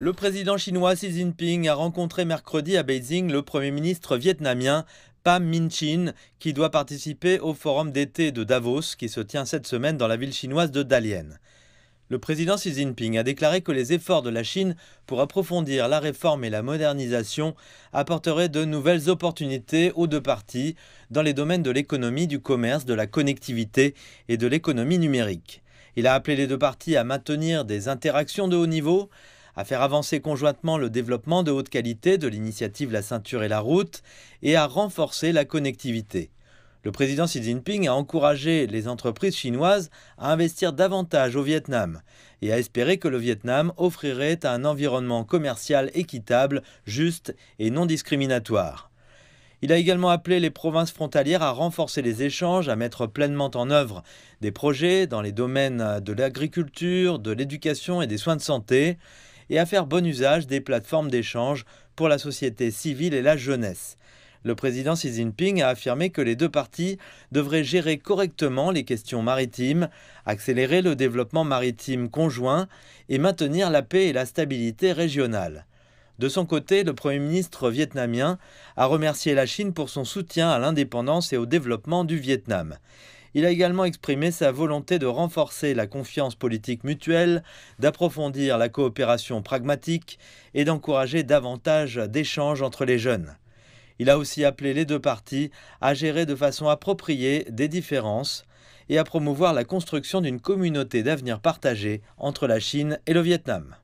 Le président chinois Xi Jinping a rencontré mercredi à Beijing le Premier ministre vietnamien Pam Minh chin qui doit participer au forum d'été de Davos qui se tient cette semaine dans la ville chinoise de Dalian. Le président Xi Jinping a déclaré que les efforts de la Chine pour approfondir la réforme et la modernisation apporteraient de nouvelles opportunités aux deux parties dans les domaines de l'économie, du commerce, de la connectivité et de l'économie numérique. Il a appelé les deux parties à maintenir des interactions de haut niveau, à faire avancer conjointement le développement de haute qualité de l'initiative La ceinture et la route et à renforcer la connectivité. Le président Xi Jinping a encouragé les entreprises chinoises à investir davantage au Vietnam et a espéré que le Vietnam offrirait un environnement commercial équitable, juste et non discriminatoire. Il a également appelé les provinces frontalières à renforcer les échanges, à mettre pleinement en œuvre des projets dans les domaines de l'agriculture, de l'éducation et des soins de santé et à faire bon usage des plateformes d'échange pour la société civile et la jeunesse. Le président Xi Jinping a affirmé que les deux parties devraient gérer correctement les questions maritimes, accélérer le développement maritime conjoint et maintenir la paix et la stabilité régionale. De son côté, le Premier ministre vietnamien a remercié la Chine pour son soutien à l'indépendance et au développement du Vietnam. Il a également exprimé sa volonté de renforcer la confiance politique mutuelle, d'approfondir la coopération pragmatique et d'encourager davantage d'échanges entre les jeunes. Il a aussi appelé les deux parties à gérer de façon appropriée des différences et à promouvoir la construction d'une communauté d'avenir partagée entre la Chine et le Vietnam.